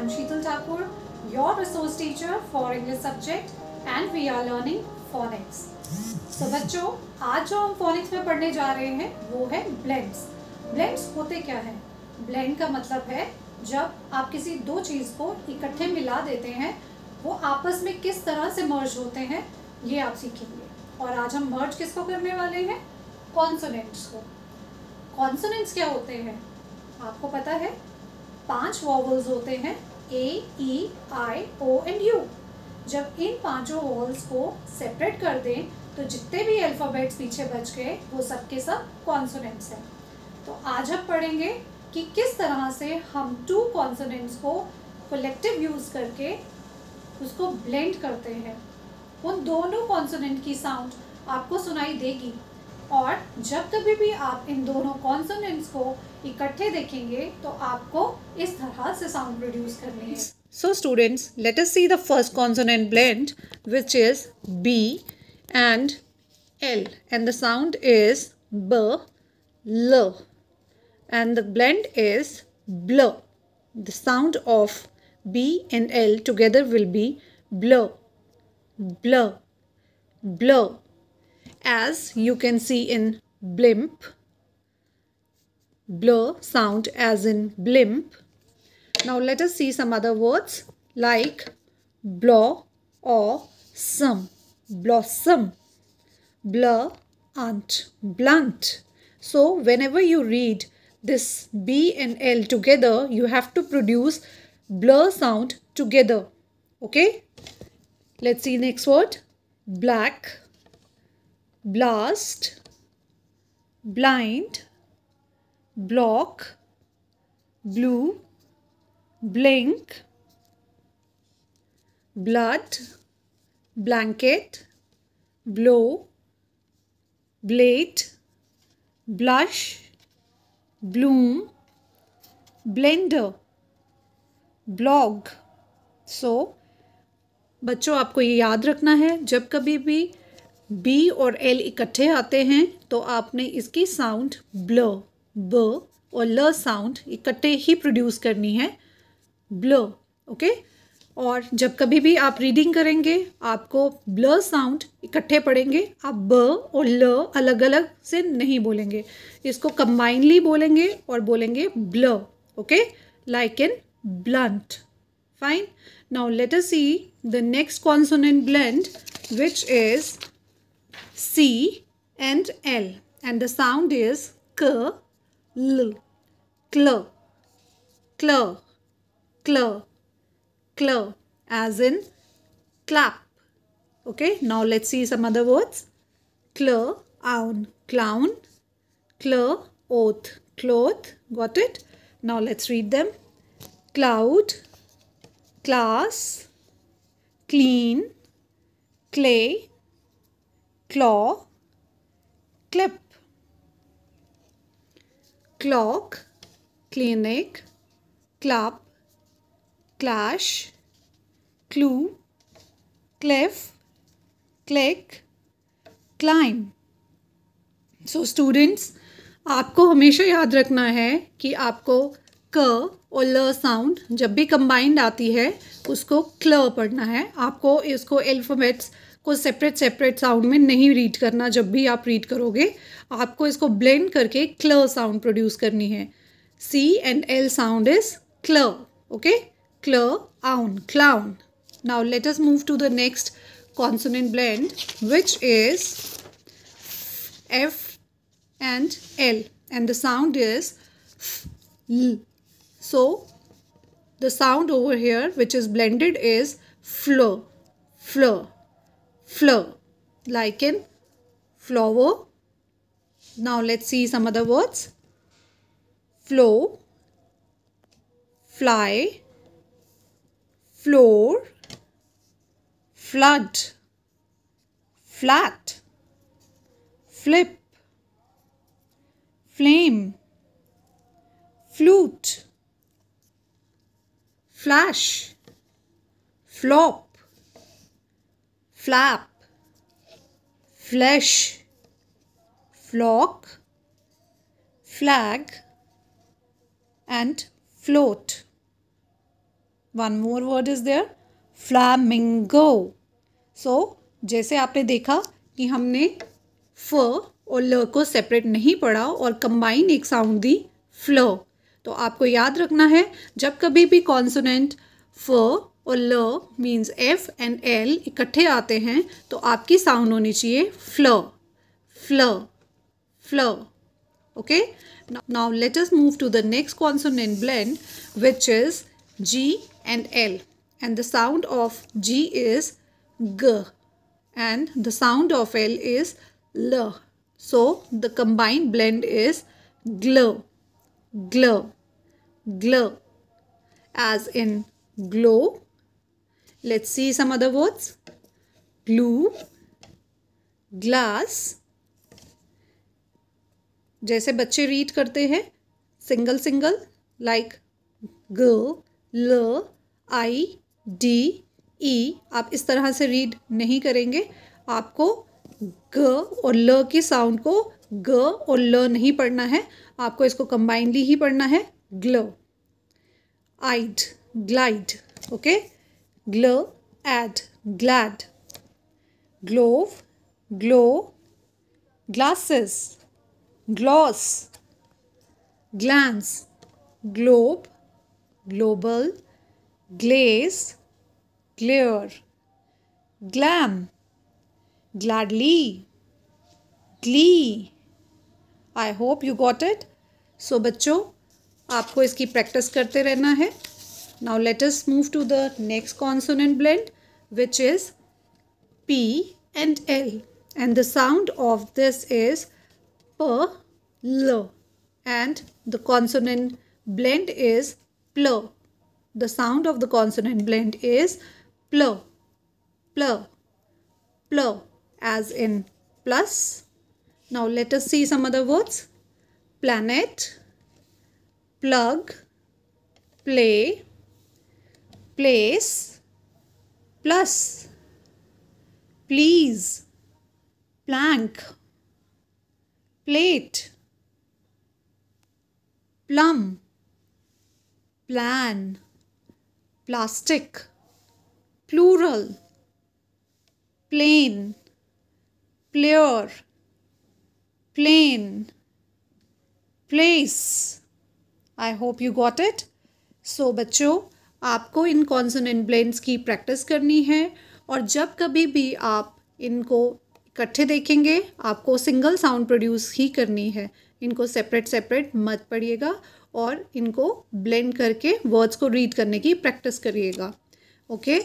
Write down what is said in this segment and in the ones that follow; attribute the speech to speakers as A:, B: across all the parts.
A: I'm Sheetal Thakur, your resource teacher for English subject and we are learning phonics. So बच्चों आज जो हम phonics में पढ़ने जा रहे हैं वो है blends. Blends होते क्या हैं? Blend का मतलब है जब आप किसी दो चीज़ को इकट्ठे मिला देते हैं वो आपस में किस तरह से मर्ज होते हैं ये आप सीखेंगे और आज हम मर्ज किसको करने वाले हैं कॉन्सोनेंट्स को कॉन्सोनेंट्स क्या होते हैं आपको पता है पांच वॉवल्स होते हैं ए ई आई ओ एंड यू जब इन पांचों वॉवल्स को सेपरेट कर दें तो जितने भी अल्फ़ाबेट्स पीछे बच गए वो सब के सब कॉन्सोनेंट्स हैं तो आज हम पढ़ेंगे कि किस तरह से हम टू कॉन्सोनेंट्स को कलेक्टिव यूज़ करके उसको ब्लेंड करते हैं उन दोनों कॉन्सोनेंट की साउंड आपको सुनाई देगी और जब कभी भी आप इन दोनों कॉन्सोनेंट्स को इकट्ठे देखेंगे तो आपको इस तरह से साउंड प्रोड्यूस करने हैं so students let us see the first consonant blend which is B and L and the sound is ब ल एंड द ब्लेंड इज ब्ल the sound of B and L together will be ब्ल ब्ल ब्ल as you can see in blimp blur sound as in blimp. Now let us see some other words like blow or some blossom blur aunt blunt so whenever you read this b and l together you have to produce blur sound together okay let's see next word black blast blind block blue blink blood blanket blow blade blush bloom blender blog so, बच्चों आपको ये याद रखना है जब कभी भी B और एल इकट्ठे आते हैं तो आपने इसकी साउंड ब्ल ब और ल साउंड इकट्ठे ही प्रोड्यूस करनी है ब्ल ओके और जब कभी भी आप रीडिंग करेंगे आपको ब्ल साउंड इकट्ठे पड़ेंगे आप ब और ल अलग अलग से नहीं बोलेंगे इसको कंबाइनली बोलेंगे और बोलेंगे ब्ल okay like in blunt fine now let us see the next consonant blend which is C and L and the sound is क l, cl, cl, cl, cl, as in clap. Okay, now let's see some other words. Cl, own, clown, cl, oath, cloth. Got it? Now let's read them. Cloud, class, clean, clay, claw, clip. clock, clinic, club, clash, clue, cliff, click, climb. So so, students आपको हमेशा याद रखना है कि आपको क और ल साउंड जब भी कंबाइंड आती है उसको क्ल पढ़ना है आपको इसको एल्फ़ाबेट्स को सेपरेट सेपरेट साउंड में नहीं रीड करना जब भी आप रीड करोगे आपको इसको ब्लेंड करके क्ल साउंड प्रोड्यूस करनी है C and L sound is क्ल ओके क्ल आउन clown now let us move to the next consonant blend which is F and L and the sound is so the sound over here which is which is फ्ल फ्ल Flower, lichen, flower. Now let's see some other words. Flow, fly, floor, flood, flat, flip, flame, flute, flash, flop, flap flash flock flag and float one more word is there flamingo so जैसे आपने देखा कि हमने फ और ल को separate नहीं पढ़ा और कंबाइन एक साउंड दी फ्ल तो आपको याद रखना है जब कभी भी कॉन्सोनेंट फ और ल मीन्स एफ एंड एल इकट्ठे आते हैं तो आपकी साउंड होनी चाहिए फ्ल फ्ल फ्ल okay now let us move to the next consonant blend which is G and L and the sound of G is ग and the sound of L is ल so the combined blend is ग्ल ग्ल ग्ल as in glow Let's see some other words. Glue, glass. जैसे बच्चे read करते हैं single single like ग ल आई डी ई आप इस तरह से रीड नहीं करेंगे आपको ग और ल की साउंड को ग और ल नहीं पढ़ना है आपको इसको कंबाइनली ही पढ़ना है ग्ल आइड glide okay gl add, glad. Glove, glow, glasses, gloss. Glance, globe, global, glaze, clear Glam, gladly, glee. I hope you got it so बच्चों आपको इसकी प्रैक्टिस करते रहना है Now let us move to the next consonant blend which is P and L and the sound of this is P, L and the consonant blend is Pl. The sound of the consonant blend is Pl, Pl, Pl as in plus. Now let us see some other words. Planet, plug, play, place plus please plank plate plum plan plastic plural plane player plane place i hope you got it so bachcho आपको इन consonant blends की practice करनी है और जब कभी भी आप इनको इकट्ठे देखेंगे आपको सिंगल साउंड प्रोड्यूस ही करनी है इनको सेपरेट सेपरेट मत पढ़िएगा और इनको ब्लेंड करके वर्ड्स को रीड करने की प्रैक्टिस करिएगा ओके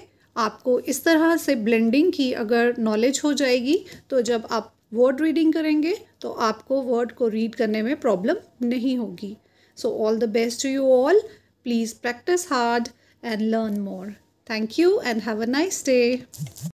A: आपको इस तरह से ब्लेंडिंग की अगर नॉलेज हो जाएगी तो जब आप वर्ड रीडिंग करेंगे तो आपको वर्ड को रीड करने में प्रॉब्लम नहीं होगी so all the best to you all please practice hard and learn more. Thank you and have a nice day.